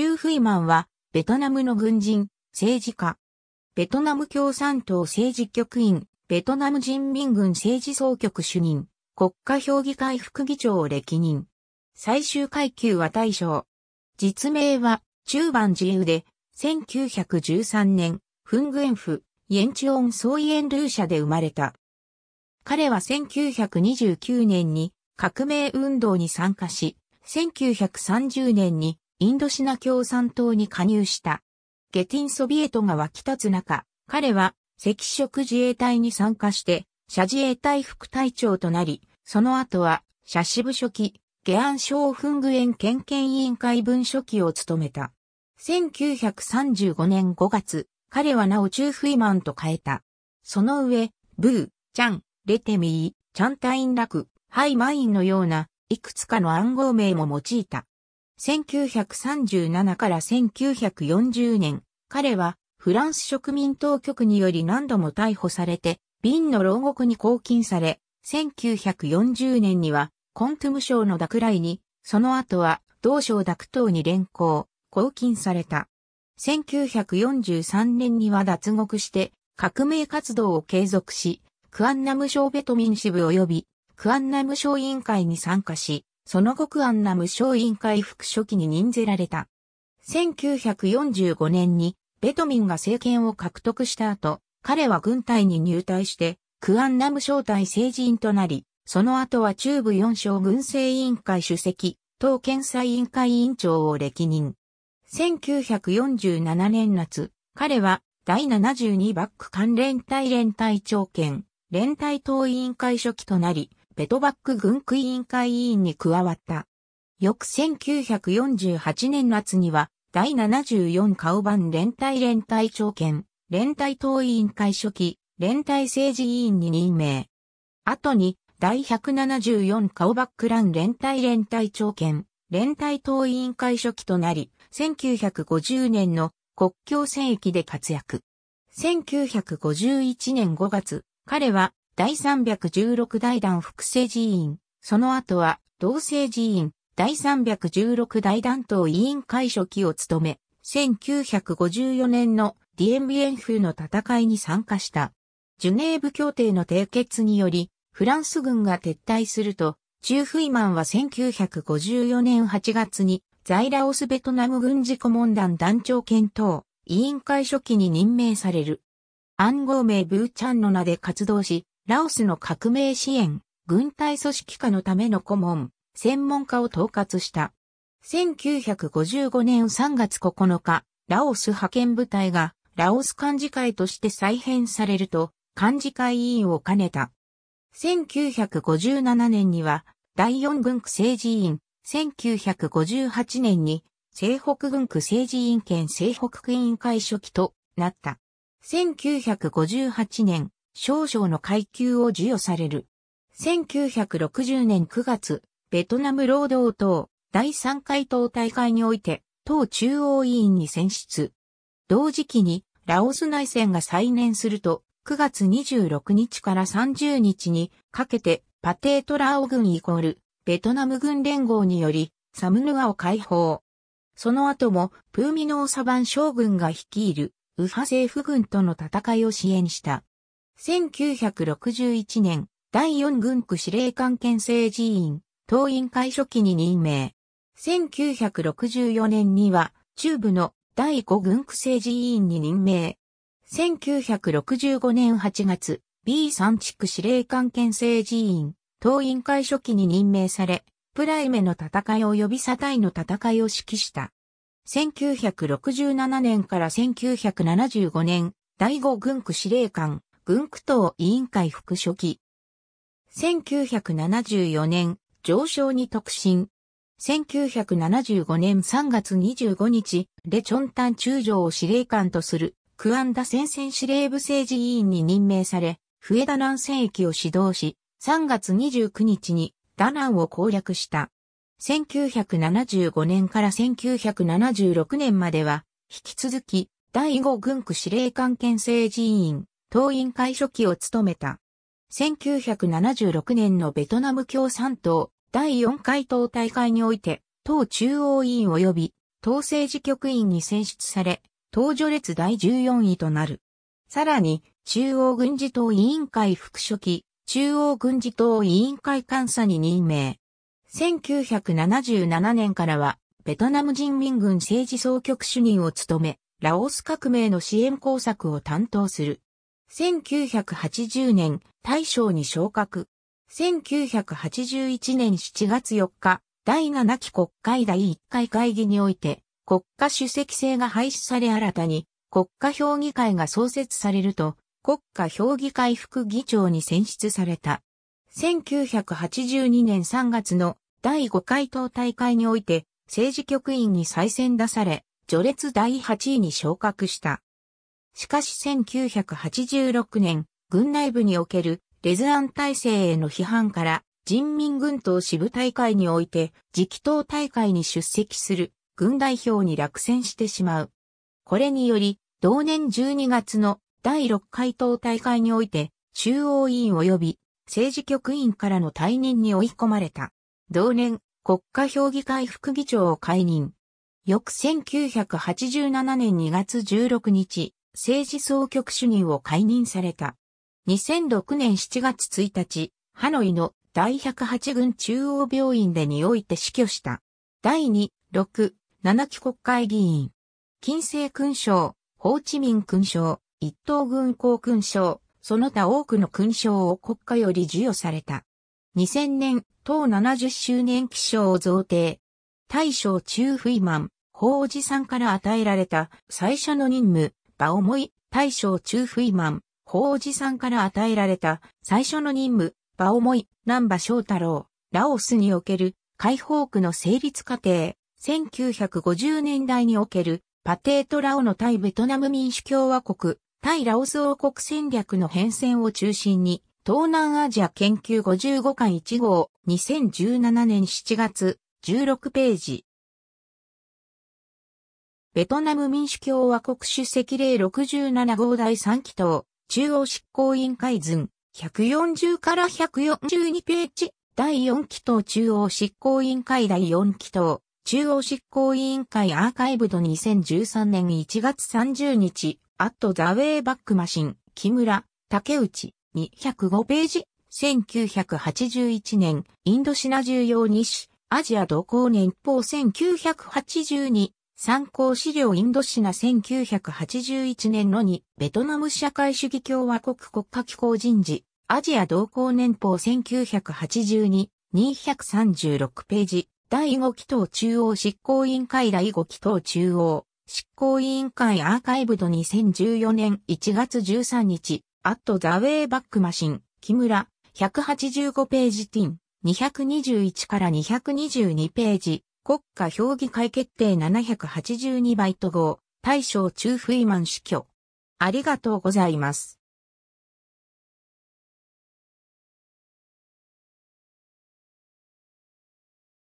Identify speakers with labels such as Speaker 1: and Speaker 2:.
Speaker 1: チュー・フイマンは、ベトナムの軍人、政治家。ベトナム共産党政治局員、ベトナム人民軍政治総局主任、国家評議会副議長を歴任。最終階級は大将。実名は、中盤自由で、1913年、フングエンフ、イエンチオン・ソイエン・ルー社で生まれた。彼は1929年に革命運動に参加し、1930年にインドシナ共産党に加入した。ゲティンソビエトが沸き立つ中、彼は赤色自衛隊に参加して、社自衛隊副隊長となり、その後は、社支部書記、下安省墳具園県県委員会文書記を務めた。1935年5月、彼はなお中フイマンと変えた。その上、ブー、チャン、レテミー、チャンタインラク、ハイマインのような、いくつかの暗号名も用いた。1937から1940年、彼はフランス植民当局により何度も逮捕されて、瓶の牢獄に拘禁され、1940年にはコントム省の落雷に、その後は同省濁党に連行、拘禁された。1943年には脱獄して革命活動を継続し、クアンナム省ベトミン支部及びクアンナム省委員会に参加し、その後クアンナム小委員会副書記に任ぜられた。1945年にベトミンが政権を獲得した後、彼は軍隊に入隊して、クアンナム小隊政治員となり、その後は中部四省軍政委員会主席、党検査委員会委員長を歴任。1947年夏、彼は第72バック関連隊連隊長兼連隊党委員会書記となり、ペトバック軍区委員会委員に加わった。翌1948年夏には、第74バ版連帯連帯長権、連帯党委員会初期、連帯政治委員に任命。後に、第174オバックラン連帯連帯長権、連帯党委員会初期となり、1950年の国境戦役で活躍。1951年5月、彼は第316代団複政寺院、その後は、同政寺院、第316代団党委員会書記を務め、1954年のディエンビエンフの戦いに参加した。ジュネーブ協定の締結により、フランス軍が撤退すると、チューフイマンは1954年8月に在ラオスベトナム軍事顧問団団長検討委員会書記に任命される。暗号名ブーチャンの名で活動し、ラオスの革命支援、軍隊組織化のための顧問、専門家を統括した。1955年3月9日、ラオス派遣部隊がラオス幹事会として再編されると、幹事会委員を兼ねた。1957年には、第四軍区政治委員、1958年に、西北軍区政治委員兼西北区委員会初期となった。1958年、少将の階級を授与される。1960年9月、ベトナム労働党第3回党大会において、党中央委員に選出。同時期に、ラオス内戦が再燃すると、9月26日から30日にかけて、パテートラオ軍イコール、ベトナム軍連合により、サムヌアを解放。その後も、プーミノーサバン将軍が率いる、右派政府軍との戦いを支援した。1961年、第4軍区司令官県政寺院、党員会初期に任命。1964年には、中部の第5軍区政治委員に任命。1965年8月、B3 地区司令官県政寺院、党員会初期に任命され、プライメの戦い及びサタイの戦いを指揮した。1967年から1975年、第5軍区司令官、軍区党委員会副書記。1974年、上昇に特進。1975年3月25日、レチョンタン中将を司令官とする、クアンダ戦線司令部政治委員に任命され、笛田南戦役を指導し、3月29日にダナンを攻略した。1975年から1976年までは、引き続き、第5軍区司令官権政治委員、党員会書記を務めた。1976年のベトナム共産党第4回党大会において、党中央委員及び党政治局員に選出され、党序列第14位となる。さらに、中央軍事党委員会副書記、中央軍事党委員会監査に任命。1977年からは、ベトナム人民軍政治総局主任を務め、ラオス革命の支援工作を担当する。1980年、大将に昇格。1981年7月4日、第7期国会第1回会議において、国家主席制が廃止され新たに、国家評議会が創設されると、国家評議会副議長に選出された。1982年3月の第5回党大会において、政治局員に再選出され、序列第8位に昇格した。しかし1986年、軍内部におけるレズアン体制への批判から人民軍党支部大会において直党大会に出席する軍代表に落選してしまう。これにより、同年12月の第6回党大会において中央委員及び政治局員からの退任に追い込まれた。同年、国家評議会副議長を解任。翌1987年2月16日、政治総局主任を解任された。2006年7月1日、ハノイの第108軍中央病院でにおいて死去した。第2、6、7期国会議員。金星勲章、ホーチミン勲章、一等軍港勲章、その他多くの勲章を国家より授与された。2000年、党70周年記章を贈呈。大将中フイマン、法おじさんから与えられた最初の任務、オモい大将中マン、法おじさんから与えられた最初の任務、バ馬重い南馬翔太郎、ラオスにおける解放区の成立過程、1950年代におけるパテートラオの対ベトナム民主共和国、対ラオス王国戦略の変遷を中心に、東南アジア研究55巻1号、2017年7月、16ページ。ベトナム民主共和国主席令67号第3期等、中央執行委員会図、140から142ページ、第4期等中央執行委員会第4期等、中央執行委員会アーカイブド2013年1月30日、アットザウェイバックマシン、木村、竹内、205ページ、1981年、インドシナ重要日誌、アジア同行年報1982、参考資料インドシナ1981年のに、ベトナム社会主義共和国国家機構人事、アジア同行年報1982、236ページ、第5期等中央執行委員会第5期等中央、執行委員会アーカイブド2014年1月13日、アットザウェイバックマシン、木村、185ページティン、221から222ページ、国家評議会決定782バイト号、大将中フイマン死去。ありがとうございます。